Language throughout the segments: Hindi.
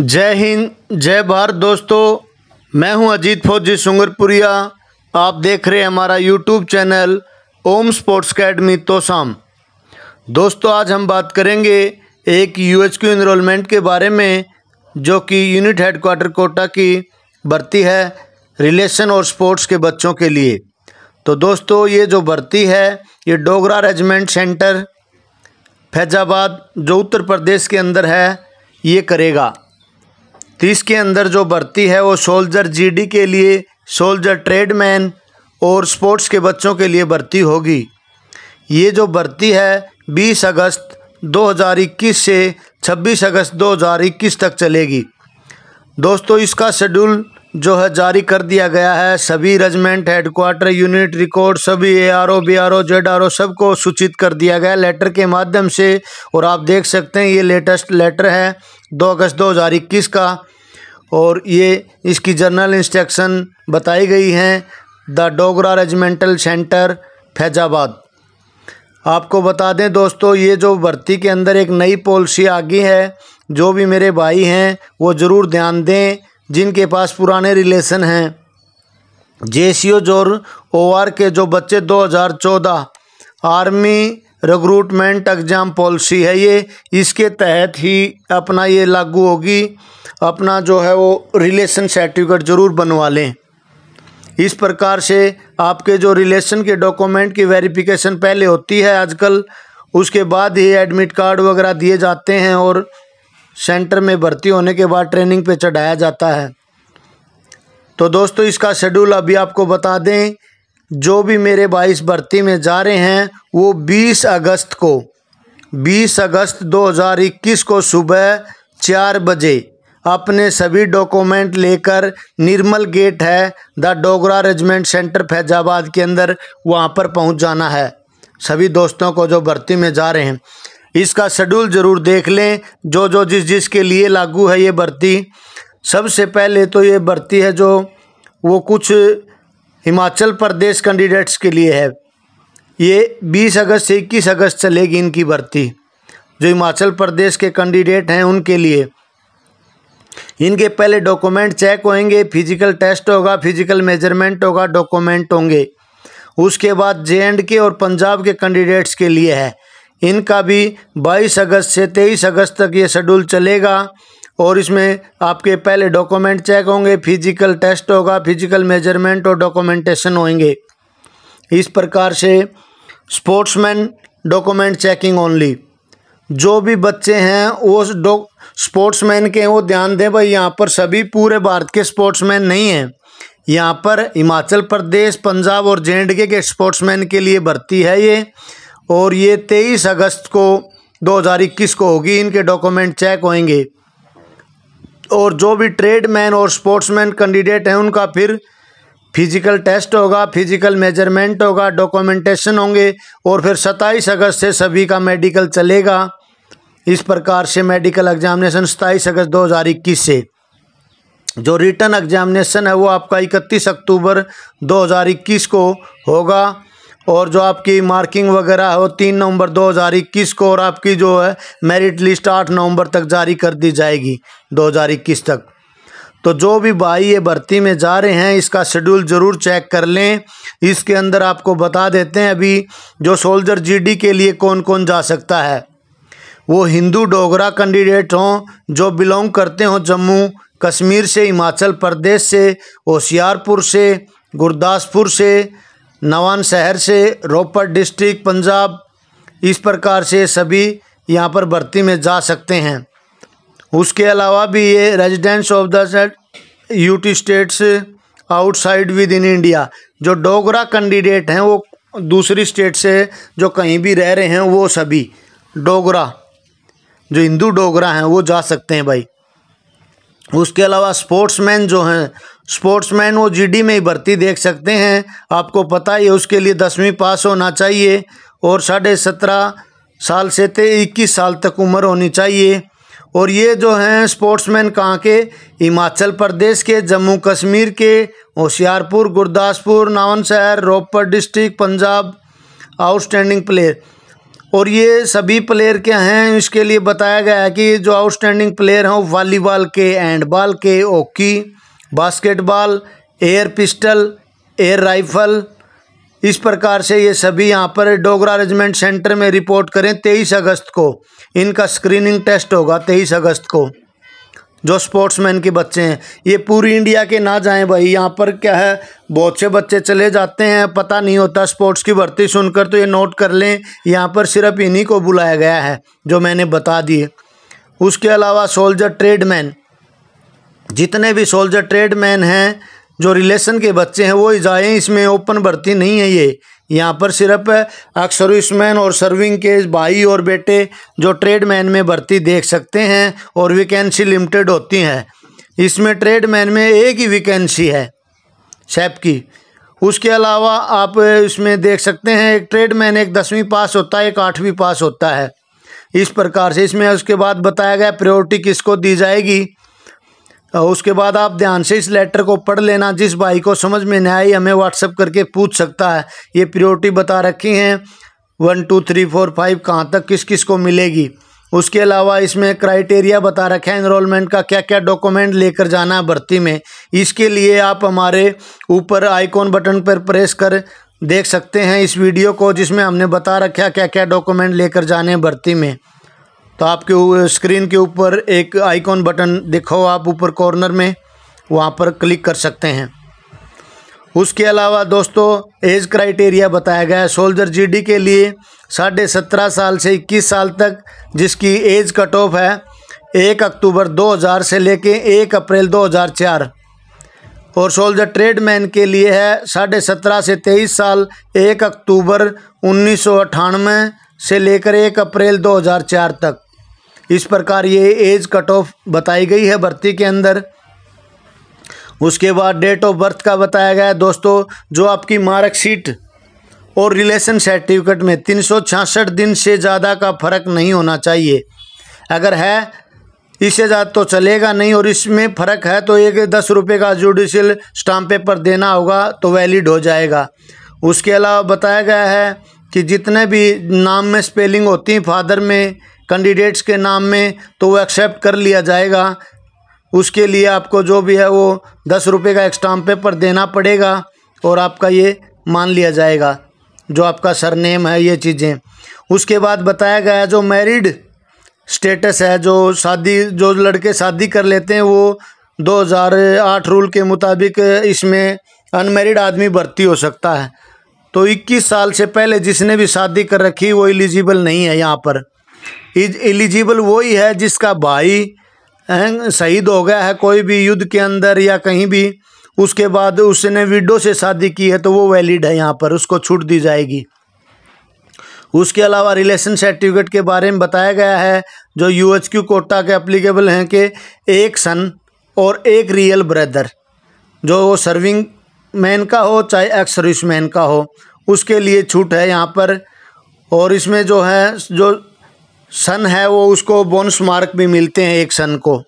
जय हिंद जय भारत दोस्तों मैं हूं अजीत फौजी सुंगरपुरिया आप देख रहे हैं हमारा YouTube channel Om sports academy Tosham दोस्तों आज हम बात करेंगे एक यू एच क्यू के बारे में जो कि यूनिट हेडक्वार्टर कोटा की भर्ती है रिलेशन और स्पोर्ट्स के बच्चों के लिए तो दोस्तों ये जो भर्ती है ये डोगरा रेजिमेंट सेंटर फैजाबाद जो उत्तर प्रदेश के अंदर है ये करेगा तीस के अंदर जो भर्ती है वो सोल्जर जीडी के लिए सोल्जर ट्रेडमैन और स्पोर्ट्स के बच्चों के लिए भर्ती होगी ये जो भर्ती है 20 अगस्त 2021 से 26 अगस्त 2021 तक चलेगी दोस्तों इसका शेड्यूल जो है जारी कर दिया गया है सभी रेजमेंट हेडक्वार्टर यूनिट रिकॉर्ड सभी A R O B R O Z R O को सूचित कर दिया गया लेटर के माध्यम से और आप देख सकते हैं ये लेटेस्ट लेटर है 2 अगस्त 2021 का और ये इसकी जनरल इंस्ट्रक्शन बताई गई हैं the Dogra regimental centre Faizabad आपको बता दें दोस्तों ये जो भर्ती के अंदर एक नई पॉलिसी आ गई है जो भी मेरे भाई हैं वो ज़रूर ध्यान दें जिनके पास पुराने रिलेशन हैं जे सी और ओ आर के जो बच्चे 2014 आर्मी रिक्रूटमेंट एग्ज़ाम पॉलिसी है ये इसके तहत ही अपना ये लागू होगी अपना जो है वो रिलेशन सर्टिफिकेट ज़रूर बनवा लें इस प्रकार से आपके जो रिलेशन के डॉक्यूमेंट की वेरिफिकेशन पहले होती है आजकल उसके बाद ही एडमिट कार्ड वगैरह दिए जाते हैं और सेंटर में भर्ती होने के बाद ट्रेनिंग पे चढ़ाया जाता है तो दोस्तों इसका शेड्यूल अभी आपको बता दें जो भी मेरे बाईस भर्ती में जा रहे हैं वो बीस अगस्त को बीस अगस्त दो को सुबह चार बजे अपने सभी डॉक्यूमेंट लेकर निर्मल गेट है the Dogra regiment centre Faizabad के अंदर वहाँ पर पहुँच जाना है सभी दोस्तों को जो भर्ती में जा रहे हैं इसका शेड्यूल ज़रूर देख लें जो जो जिस जिस के लिए लागू है ये भर्ती सबसे पहले तो ये भर्ती है जो वो कुछ हिमाचल प्रदेश कैंडिडेट्स के लिए है ये 20 अगस्त से 21 अगस्त चलेगी इनकी भर्ती जो हिमाचल प्रदेश के कैंडिडेट हैं उनके लिए इनके पहले डॉक्यूमेंट चेक होंगे फिजिकल टेस्ट होगा फिजिकल मेजरमेंट होगा डॉक्यूमेंट होंगे उसके बाद जे एंड के और पंजाब के कैंडिडेट्स के लिए है इनका भी 22 अगस्त से 23 अगस्त तक ये शेड्यूल चलेगा और इसमें आपके पहले डॉक्यूमेंट चेक होंगे फिजिकल टेस्ट होगा फिजिकल मेजरमेंट और डॉक्यूमेंटेशन होंगे इस प्रकार से स्पोर्ट्समैन डॉक्यूमेंट चेकिंग ओनली जो भी बच्चे हैं वो स्पोर्ट्समैन के हैं वो ध्यान दें भाई यहाँ पर सभी पूरे भारत के स्पोर्ट्समैन नहीं हैं यहाँ पर हिमाचल प्रदेश पंजाब और जे एंड के, के स्पोर्ट्समैन के लिए भर्ती है ये और ये तेईस अगस्त को 2021 को होगी इनके डॉक्यूमेंट चेक होंगे और जो भी ट्रेडमैन और स्पोर्ट्समैन कैंडिडेट हैं उनका फिर फिजिकल टेस्ट होगा फिजिकल मेजरमेंट होगा डॉक्यूमेंटेशन होंगे और फिर 27 अगस्त से सभी का मेडिकल चलेगा इस प्रकार से मेडिकल एग्जामिनेशन सताईस अगस्त इक्कीस से जो रिटर्न एग्जामिनेशन है वो आपका इकतीस अक्टूबर 2021 को होगा और जो आपकी मार्किंग वगैरह है वो तीन नवंबर 2021 को और आपकी जो है मेरिट लिस्ट आठ नवंबर तक जारी कर दी जाएगी 2021 तक तो जो भी भाई ये भर्ती में जा रहे हैं इसका शेड्यूल ज़रूर चेक कर लें इसके अंदर आपको बता देते हैं अभी जो सोल्जर जीडी के लिए कौन कौन जा सकता है वो हिंदू डोगरा कैंडिडेट हों जो बिलोंग करते हों जम्मू कश्मीर से हिमाचल प्रदेश से होशियारपुर से गुरदासपुर से नवान शहर से रोपड़ डिस्ट्रिक्ट पंजाब इस प्रकार से सभी यहाँ पर भर्ती में जा सकते हैं उसके अलावा भी ये residence of the UT states outside within India जो डोगरा कैंडिडेट हैं वो दूसरी स्टेट से जो कहीं भी रह रहे हैं वो सभी डोगरा जो हिंदू डोगरा हैं वो जा सकते हैं भाई उसके अलावा स्पोर्ट्समैन जो हैं स्पोर्ट्समैन वो जीडी में ही भर्ती देख सकते हैं आपको पता ही है उसके लिए दसवीं पास होना चाहिए और साढ़े सत्रह साल से थे इक्कीस साल तक उम्र होनी चाहिए और ये जो हैं स्पोर्ट्समैन कहाँ के हिमाचल प्रदेश के जम्मू कश्मीर के Hoshiarpur Gurdaspur Nawanshahr Ropar district Punjab outstanding player और ये सभी प्लेयर क्या हैं इसके लिए बताया गया है कि जो आउटस्टैंडिंग प्लेयर हैं वो वॉलीबॉल के हैंडबॉल के hockey basketball air pistol air rifle इस प्रकार से ये सभी यहाँ पर डोगरा रेजिमेंट सेंटर में रिपोर्ट करें तेईस अगस्त को इनका स्क्रीनिंग टेस्ट होगा तेईस अगस्त को जो स्पोर्ट्समैन के बच्चे हैं ये पूरी इंडिया के ना जाएं भाई यहाँ पर क्या है बहुत से बच्चे चले जाते हैं पता नहीं होता स्पोर्ट्स की भर्ती सुनकर तो ये नोट कर लें यहाँ पर सिर्फ इन्हीं को बुलाया गया है जो मैंने बता दिए उसके अलावा सोल्जर ट्रेडमैन जितने भी सोल्जर ट्रेडमैन हैं जो रिलेशन के बच्चे हैं वो जाएँ इसमें ओपन भर्ती नहीं है ये यहाँ पर सिर्फ सर्विसमैन और सर्विंग के भाई और बेटे जो ट्रेडमैन में भर्ती देख सकते हैं और वैकेंसी लिमिटेड होती हैं इसमें ट्रेडमैन में एक ही वैकेंसी है सैप की उसके अलावा आप इसमें देख सकते हैं एक ट्रेडमैन एक दसवीं पास होता है एक आठवीं पास होता है इस प्रकार से इसमें उसके बाद बताया गया प्रायोरिटी किसको दी जाएगी उसके बाद आप ध्यान से इस लेटर को पढ़ लेना जिस भाई को समझ में नहीं आई हमें व्हाट्सअप करके पूछ सकता है ये प्रियोरिटी बता रखी हैं one two three four five कहाँ तक किस किस को मिलेगी उसके अलावा इसमें क्राइटेरिया बता रखे हैं इनरोलमेंट का क्या क्या डॉक्यूमेंट लेकर जाना है भर्ती में इसके लिए आप हमारे ऊपर आइकॉन बटन पर प्रेस कर देख सकते हैं इस वीडियो को जिसमें हमने बता रखा है क्या क्या डॉक्यूमेंट लेकर जाने भर्ती में तो आपके स्क्रीन के ऊपर एक आइकॉन बटन दिखाओ आप ऊपर कॉर्नर में वहाँ पर क्लिक कर सकते हैं उसके अलावा दोस्तों एज क्राइटेरिया बताया गया है सोल्जर जीडी के लिए साढ़े सत्रह साल से इक्कीस साल तक जिसकी एज कट ऑफ है एक अक्टूबर 2000 से लेके एक अप्रैल 2004 और सोल्जर ट्रेडमैन के लिए है साढ़े सत्रह से तेईस साल एक अक्टूबर उन्नीस से लेकर एक अप्रैल 2004 तक इस प्रकार ये एज कट ऑफ बताई गई है भर्ती के अंदर उसके बाद डेट ऑफ बर्थ का बताया गया है दोस्तों जो आपकी मार्कशीट और रिलेशन सर्टिफिकेट में तीन दिन से ज़्यादा का फर्क नहीं होना चाहिए अगर है इससे ज़्यादा तो चलेगा नहीं और इसमें फ़र्क है तो एक दस रुपये का जुडिशियल स्टाम्प पेपर देना होगा तो वैलिड हो जाएगा उसके अलावा बताया गया है कि जितने भी नाम में स्पेलिंग होती हैं फादर में कैंडिडेट्स के नाम में तो वो एक्सेप्ट कर लिया जाएगा उसके लिए आपको जो भी है वो दस रुपये का स्टाम्प पेपर देना पड़ेगा और आपका ये मान लिया जाएगा जो आपका सरनेम है ये चीज़ें उसके बाद बताया गया है जो मैरिड स्टेटस है जो शादी जो लड़के शादी कर लेते हैं वो 2008 रूल के मुताबिक इसमें अनमेरिड आदमी भर्ती हो सकता है तो 21 साल से पहले जिसने भी शादी कर रखी वो एलिजिबल नहीं है यहाँ पर एलिजिबल वही है जिसका भाई शहीद हो गया है कोई भी युद्ध के अंदर या कहीं भी उसके बाद उसने विडो से शादी की है तो वो वैलिड है यहाँ पर उसको छूट दी जाएगी उसके अलावा रिलेशन सर्टिफिकेट के बारे में बताया गया है जो यू एच क्यू कोटा के अप्लीकेबल हैं कि एक सन और एक रियल ब्रदर जो वो सर्विंग मैन का हो चाहे एक्स सर्विस मैन का हो उसके लिए छूट है यहाँ पर और इसमें जो है जो सन है वो उसको बोनस मार्क भी मिलते हैं एक सन को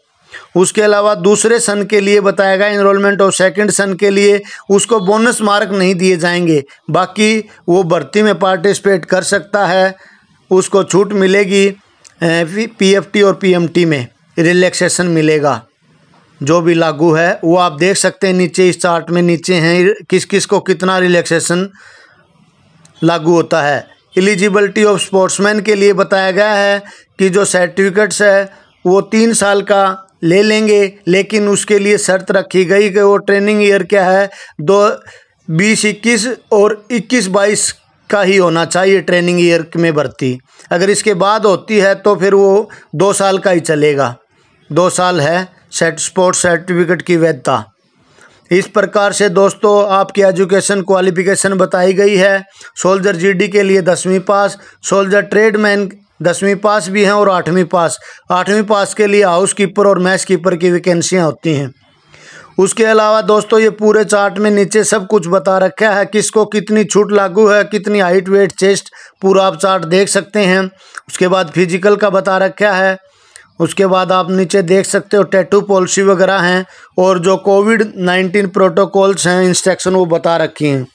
उसके अलावा दूसरे सन के लिए बताया गया इनरोलमेंट और सेकंड सन के लिए उसको बोनस मार्क नहीं दिए जाएंगे बाकी वो भर्ती में पार्टिसिपेट कर सकता है उसको छूट मिलेगी पीएफटी और पीएमटी में रिलैक्सेशन मिलेगा जो भी लागू है वो आप देख सकते हैं नीचे इस चार्ट में नीचे हैं किस किस को कितना रिलैक्सेशन लागू होता है एलिजिबलिटी ऑफ स्पोर्ट्समैन के लिए बताया गया है कि जो सर्टिफिकेट्स है वो तीन साल का ले लेंगे लेकिन उसके लिए शर्त रखी गई कि वो ट्रेनिंग ईयर क्या है दो बीस इक्कीस और इक्कीस बाईस का ही होना चाहिए ट्रेनिंग ईयर में भर्ती अगर इसके बाद होती है तो फिर वो दो साल का ही चलेगा दो साल है सेट स्पोर्ट्स सर्टिफिकेट की वैधता इस प्रकार से दोस्तों आपकी एजुकेशन क्वालिफिकेशन बताई गई है सोल्जर जीडी के लिए दसवीं पास सोल्जर ट्रेडमैन दसवीं पास भी हैं और आठवीं पास आठवीं पास के लिए हाउस कीपर और मैच कीपर की वैकेंसियाँ होती हैं उसके अलावा दोस्तों ये पूरे चार्ट में नीचे सब कुछ बता रखा है किसको कितनी छूट लागू है कितनी हाइट वेट चेस्ट पूरा आप चार्ट देख सकते हैं उसके बाद फिजिकल का बता रखा है उसके बाद आप नीचे देख सकते हो टैटू पॉलिसी वगैरह हैं और जो कोविड नाइन्टीन प्रोटोकॉल्स हैं इंस्ट्रक्शन वो बता रखी हैं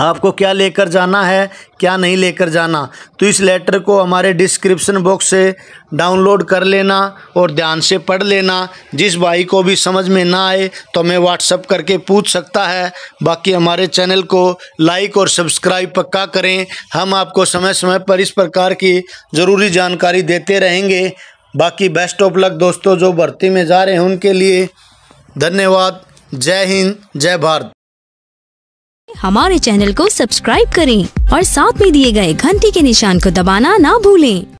आपको क्या लेकर जाना है क्या नहीं लेकर जाना तो इस लेटर को हमारे डिस्क्रिप्शन बॉक्स से डाउनलोड कर लेना और ध्यान से पढ़ लेना जिस भाई को भी समझ में ना आए तो हमें व्हाट्सअप करके पूछ सकता है बाकी हमारे चैनल को लाइक और सब्सक्राइब पक्का करें हम आपको समय समय पर इस प्रकार की ज़रूरी जानकारी देते रहेंगे बाकी बेस्ट ऑफ लक दोस्तों जो भर्ती में जा रहे हैं उनके लिए धन्यवाद जय हिंद जय भारत हमारे चैनल को सब्सक्राइब करें और साथ में दिए गए घंटी के निशान को दबाना ना भूलें